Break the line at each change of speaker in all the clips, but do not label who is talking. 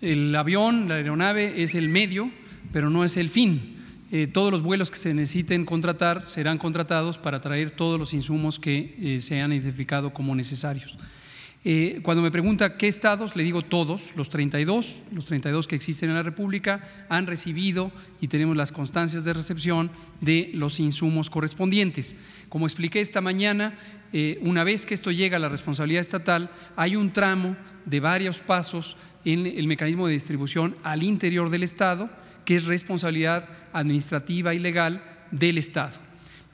El avión, la aeronave es el medio, pero no es el fin. Eh, todos los vuelos que se necesiten contratar serán contratados para traer todos los insumos que eh, se han identificado como necesarios. Eh, cuando me pregunta qué estados, le digo todos, los 32, los 32 que existen en la República, han recibido y tenemos las constancias de recepción de los insumos correspondientes. Como expliqué esta mañana, una vez que esto llega a la responsabilidad estatal, hay un tramo de varios pasos en el mecanismo de distribución al interior del Estado, que es responsabilidad administrativa y legal del Estado.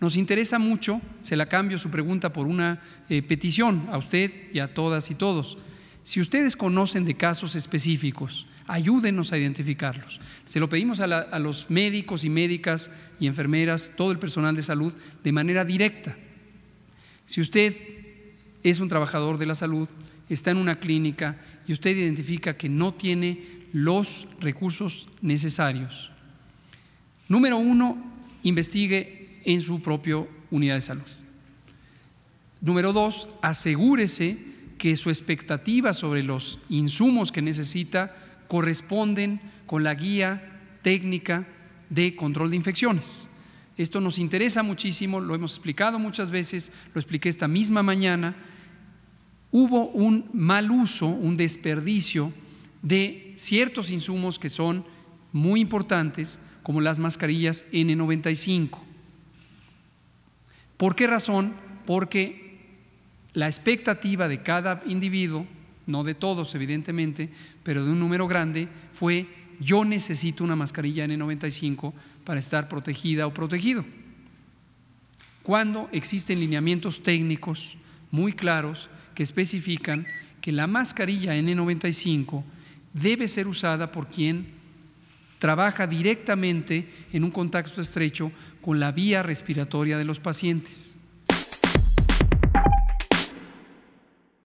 Nos interesa mucho, se la cambio su pregunta por una eh, petición a usted y a todas y todos. Si ustedes conocen de casos específicos, ayúdenos a identificarlos. Se lo pedimos a, a, los médicos y médicas y enfermeras, todo el personal de salud, de manera directa. Si usted es un trabajador de la salud, está en una clínica y usted identifica que no tiene los recursos necesarios. Número uno, investigue en su propia unidad de salud. Número dos, asegúrese que su expectativa sobre los insumos que necesita corresponden con la guía técnica de control de infecciones. Esto nos interesa muchísimo, lo hemos explicado muchas veces, lo expliqué esta misma mañana hubo un mal uso, un desperdicio de ciertos insumos que son muy importantes, como las mascarillas N95. ¿Por qué razón? Porque la expectativa de cada individuo, no de todos evidentemente, pero de un número grande, fue yo necesito una mascarilla N95 para estar protegida o protegido. Cuando existen lineamientos técnicos muy claros que especifican que la mascarilla N95 debe ser usada por quien trabaja directamente en un contacto estrecho con la vía respiratoria de los pacientes.